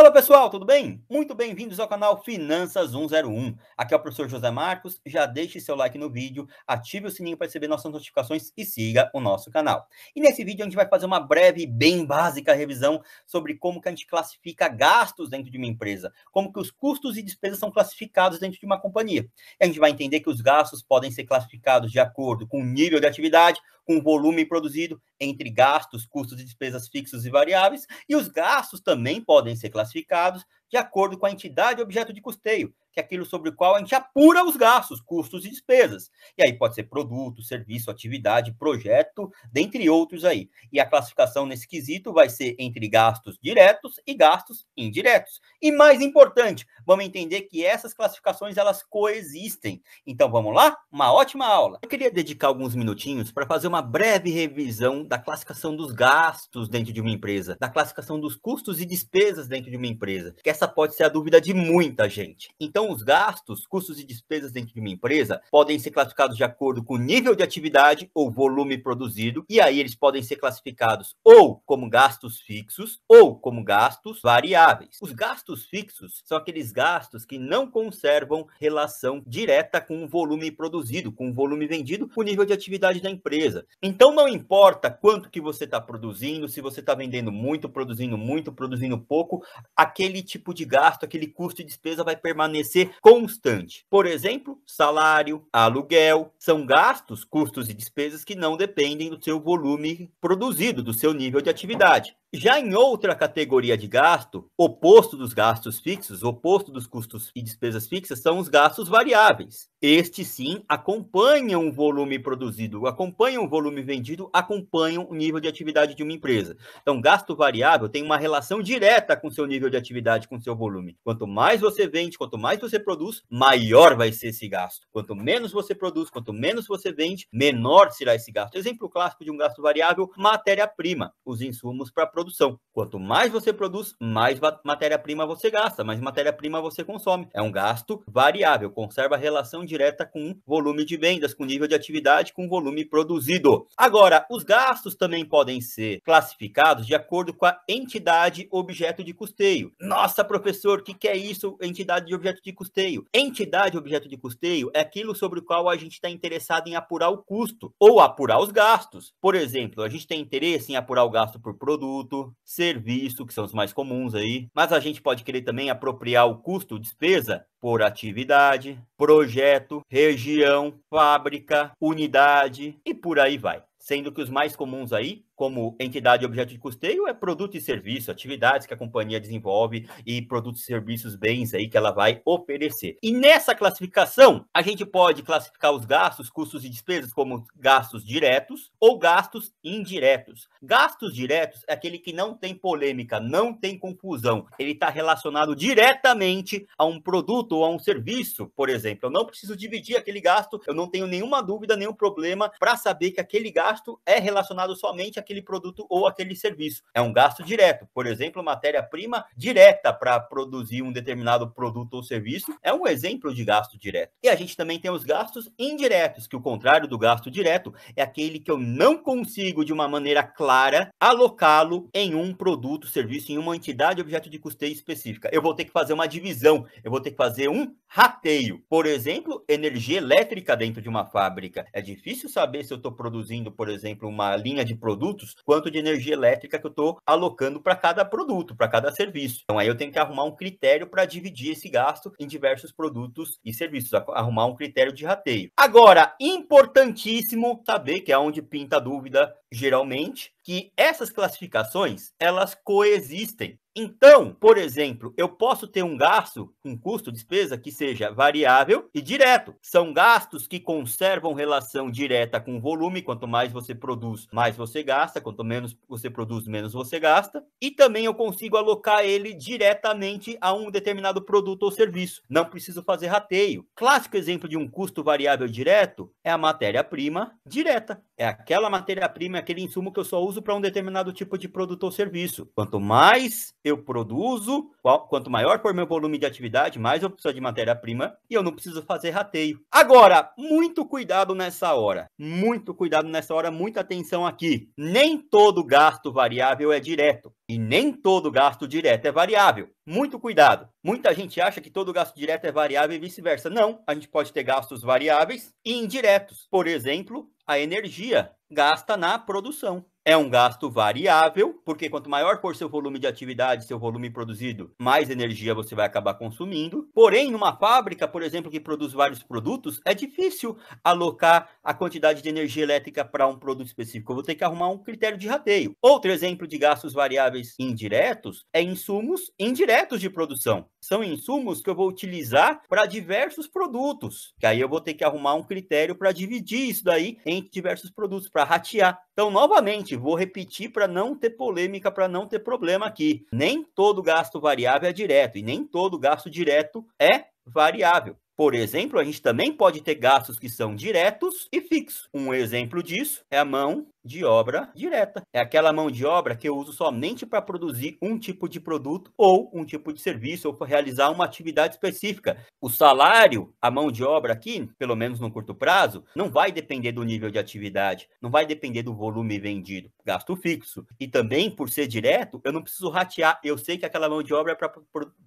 Fala pessoal, tudo bem? Muito bem-vindos ao canal Finanças 101. Aqui é o professor José Marcos. Já deixe seu like no vídeo, ative o sininho para receber nossas notificações e siga o nosso canal. E nesse vídeo a gente vai fazer uma breve, bem básica revisão sobre como que a gente classifica gastos dentro de uma empresa, como que os custos e despesas são classificados dentro de uma companhia. E a gente vai entender que os gastos podem ser classificados de acordo com o nível de atividade, com volume produzido entre gastos, custos e despesas fixos e variáveis, e os gastos também podem ser classificados de acordo com a entidade objeto de custeio, que é aquilo sobre o qual a gente apura os gastos, custos e despesas. E aí pode ser produto, serviço, atividade, projeto, dentre outros aí. E a classificação nesse quesito vai ser entre gastos diretos e gastos indiretos. E mais importante, vamos entender que essas classificações elas coexistem. Então vamos lá? Uma ótima aula. Eu queria dedicar alguns minutinhos para fazer uma breve revisão da classificação dos gastos dentro de uma empresa, da classificação dos custos e despesas dentro de uma empresa, que essa pode ser a dúvida de muita gente. Então então, os gastos, custos e despesas dentro de uma empresa podem ser classificados de acordo com o nível de atividade ou volume produzido, e aí eles podem ser classificados ou como gastos fixos ou como gastos variáveis. Os gastos fixos são aqueles gastos que não conservam relação direta com o volume produzido, com o volume vendido, com o nível de atividade da empresa. Então, não importa quanto que você está produzindo, se você está vendendo muito, produzindo muito, produzindo pouco, aquele tipo de gasto, aquele custo e despesa vai permanecer ser constante. Por exemplo, salário, aluguel, são gastos, custos e despesas que não dependem do seu volume produzido, do seu nível de atividade. Já em outra categoria de gasto, oposto dos gastos fixos, oposto dos custos e despesas fixas, são os gastos variáveis. Estes sim acompanham o volume produzido, acompanham o volume vendido, acompanham o nível de atividade de uma empresa. Então, gasto variável tem uma relação direta com seu nível de atividade, com seu volume. Quanto mais você vende, quanto mais você produz, maior vai ser esse gasto. Quanto menos você produz, quanto menos você vende, menor será esse gasto. Exemplo clássico de um gasto variável: matéria-prima, os insumos para produção. Quanto mais você produz, mais matéria-prima você gasta, mais matéria-prima você consome. É um gasto variável, conserva relação direta com o volume de vendas, com o nível de atividade, com o volume produzido. Agora, os gastos também podem ser classificados de acordo com a entidade objeto de custeio. Nossa, professor, o que, que é isso, entidade de objeto de custeio? Entidade objeto de custeio é aquilo sobre o qual a gente está interessado em apurar o custo ou apurar os gastos. Por exemplo, a gente tem interesse em apurar o gasto por produto, produto, serviço, que são os mais comuns aí, mas a gente pode querer também apropriar o custo despesa por atividade, projeto, região, fábrica, unidade e por aí vai. Sendo que os mais comuns aí como entidade e objeto de custeio é produto e serviço, atividades que a companhia desenvolve e produtos, serviços, bens aí que ela vai oferecer. E nessa classificação, a gente pode classificar os gastos, custos e despesas como gastos diretos ou gastos indiretos. Gastos diretos é aquele que não tem polêmica, não tem confusão. Ele está relacionado diretamente a um produto ou a um serviço, por exemplo. Eu não preciso dividir aquele gasto, eu não tenho nenhuma dúvida, nenhum problema para saber que aquele gasto é relacionado somente a aquele produto ou aquele serviço. É um gasto direto. Por exemplo, matéria-prima direta para produzir um determinado produto ou serviço é um exemplo de gasto direto. E a gente também tem os gastos indiretos, que o contrário do gasto direto é aquele que eu não consigo, de uma maneira clara, alocá-lo em um produto, serviço, em uma entidade, objeto de custeio específica. Eu vou ter que fazer uma divisão, eu vou ter que fazer um rateio. Por exemplo, energia elétrica dentro de uma fábrica. É difícil saber se eu estou produzindo, por exemplo, uma linha de produtos, quanto de energia elétrica que eu estou alocando para cada produto, para cada serviço. Então aí eu tenho que arrumar um critério para dividir esse gasto em diversos produtos e serviços, arrumar um critério de rateio. Agora, importantíssimo saber que é onde pinta a dúvida geralmente, que essas classificações, elas coexistem. Então, por exemplo, eu posso ter um gasto, um custo, despesa que seja variável e direto. São gastos que conservam relação direta com o volume. Quanto mais você produz, mais você gasta. Quanto menos você produz, menos você gasta. E também eu consigo alocar ele diretamente a um determinado produto ou serviço. Não preciso fazer rateio. Clássico exemplo de um custo variável direto é a matéria-prima direta. É aquela matéria-prima, é aquele insumo que eu só uso para um determinado tipo de produto ou serviço. Quanto mais eu eu produzo, qual, quanto maior for meu volume de atividade, mais eu preciso de matéria-prima e eu não preciso fazer rateio. Agora, muito cuidado nessa hora, muito cuidado nessa hora, muita atenção aqui. Nem todo gasto variável é direto e nem todo gasto direto é variável. Muito cuidado. Muita gente acha que todo gasto direto é variável e vice-versa. Não, a gente pode ter gastos variáveis e indiretos. Por exemplo, a energia gasta na produção é um gasto variável, porque quanto maior for seu volume de atividade, seu volume produzido, mais energia você vai acabar consumindo. Porém, numa fábrica, por exemplo, que produz vários produtos, é difícil alocar a quantidade de energia elétrica para um produto específico. Eu vou ter que arrumar um critério de rateio. Outro exemplo de gastos variáveis indiretos é insumos indiretos de produção. São insumos que eu vou utilizar para diversos produtos, que aí eu vou ter que arrumar um critério para dividir isso daí entre diversos produtos, para ratear então, novamente, vou repetir para não ter polêmica, para não ter problema aqui. Nem todo gasto variável é direto e nem todo gasto direto é variável. Por exemplo, a gente também pode ter gastos que são diretos e fixos. Um exemplo disso é a mão de obra direta. É aquela mão de obra que eu uso somente para produzir um tipo de produto ou um tipo de serviço ou para realizar uma atividade específica. O salário, a mão de obra aqui, pelo menos no curto prazo, não vai depender do nível de atividade, não vai depender do volume vendido, gasto fixo. E também, por ser direto, eu não preciso ratear. Eu sei que aquela mão de obra é para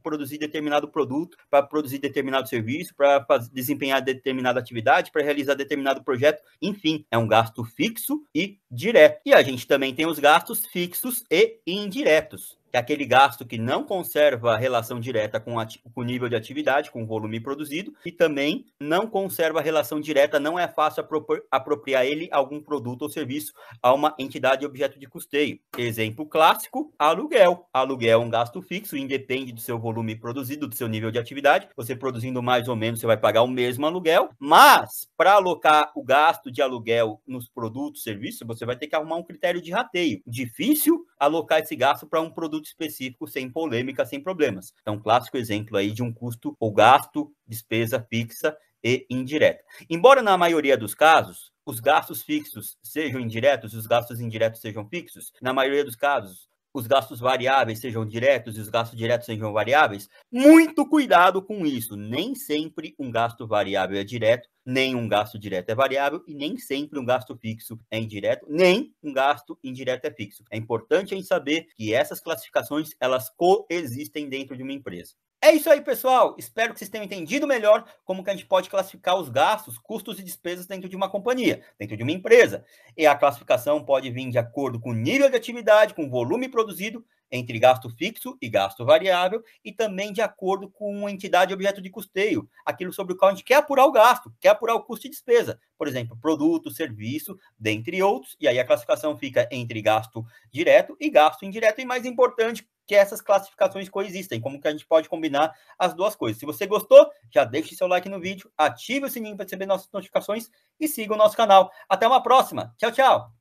produzir determinado produto, para produzir determinado serviço, para desempenhar determinada atividade, para realizar determinado projeto. Enfim, é um gasto fixo e direto. E a gente também tem os gastos fixos e indiretos que é aquele gasto que não conserva relação direta com, o nível de atividade, com o volume produzido, e também não conserva relação direta, não é fácil apropriar ele algum produto ou serviço a uma entidade objeto de custeio. Exemplo clássico, aluguel. Aluguel é um gasto fixo, independe do seu volume produzido, do seu nível de atividade. Você produzindo mais ou menos, você vai pagar o mesmo aluguel, mas para alocar o gasto de aluguel nos produtos, serviços, você vai ter que arrumar um critério de rateio. Difícil alocar esse gasto para um produto produto específico sem polêmica, sem problemas. Então, clássico exemplo aí de um custo ou gasto, despesa fixa e indireta. Embora na maioria dos casos os gastos fixos sejam indiretos e os gastos indiretos sejam fixos, na maioria dos casos os gastos variáveis sejam diretos e os gastos diretos sejam variáveis, muito cuidado com isso. Nem sempre um gasto variável é direto, nem um gasto direto é variável, e nem sempre um gasto fixo é indireto, nem um gasto indireto é fixo. É importante a gente saber que essas classificações elas coexistem dentro de uma empresa. É isso aí, pessoal. Espero que vocês tenham entendido melhor como que a gente pode classificar os gastos, custos e despesas dentro de uma companhia, dentro de uma empresa. E a classificação pode vir de acordo com o nível de atividade, com o volume produzido, entre gasto fixo e gasto variável, e também de acordo com a entidade objeto de custeio, aquilo sobre o qual a gente quer apurar o gasto, quer apurar o custo e despesa. Por exemplo, produto, serviço, dentre outros. E aí a classificação fica entre gasto direto e gasto indireto. E mais importante, que essas classificações coexistem, como que a gente pode combinar as duas coisas. Se você gostou, já deixe seu like no vídeo, ative o sininho para receber nossas notificações e siga o nosso canal. Até uma próxima. Tchau, tchau.